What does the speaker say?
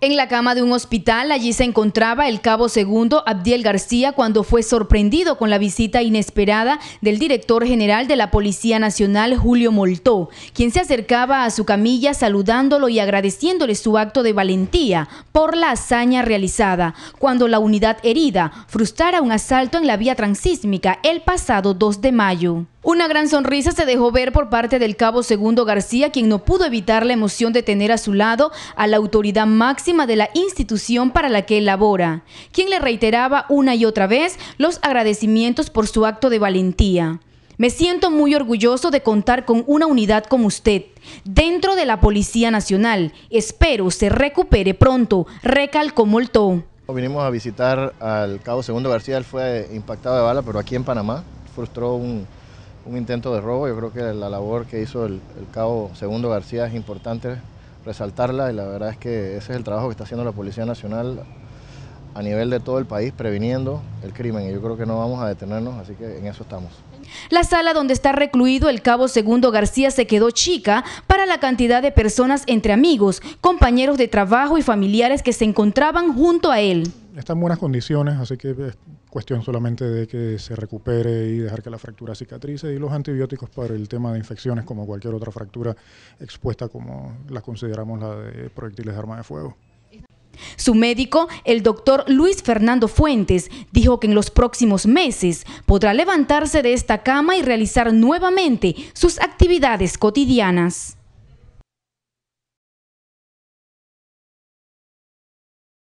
En la cama de un hospital, allí se encontraba el cabo segundo Abdiel García cuando fue sorprendido con la visita inesperada del director general de la Policía Nacional, Julio Moltó, quien se acercaba a su camilla saludándolo y agradeciéndole su acto de valentía por la hazaña realizada cuando la unidad herida frustrara un asalto en la vía transísmica el pasado 2 de mayo. Una gran sonrisa se dejó ver por parte del cabo Segundo García, quien no pudo evitar la emoción de tener a su lado a la autoridad máxima de la institución para la que labora, quien le reiteraba una y otra vez los agradecimientos por su acto de valentía. Me siento muy orgulloso de contar con una unidad como usted dentro de la Policía Nacional. Espero se recupere pronto, recalcó Molto. Vinimos a visitar al cabo Segundo García, él fue impactado de bala, pero aquí en Panamá frustró un un intento de robo. Yo creo que la labor que hizo el, cabo Segundo García es importante resaltarla y la verdad es que ese es el trabajo que está haciendo la Policía Nacional a nivel de todo el país previniendo el crimen y yo creo que no vamos a detenernos, así que en eso estamos. La sala donde está recluido el cabo Segundo García se quedó chica para la cantidad de personas entre amigos, compañeros de trabajo y familiares que se encontraban junto a él. Está en buenas condiciones, así que es cuestión solamente de que se recupere y dejar que la fractura cicatrice y los antibióticos para el tema de infecciones como cualquier otra fractura expuesta como la consideramos la de proyectiles de arma de fuego. Su médico, el doctor Luis Fernando Fuentes, dijo que en los próximos meses podrá levantarse de esta cama y realizar nuevamente sus actividades cotidianas.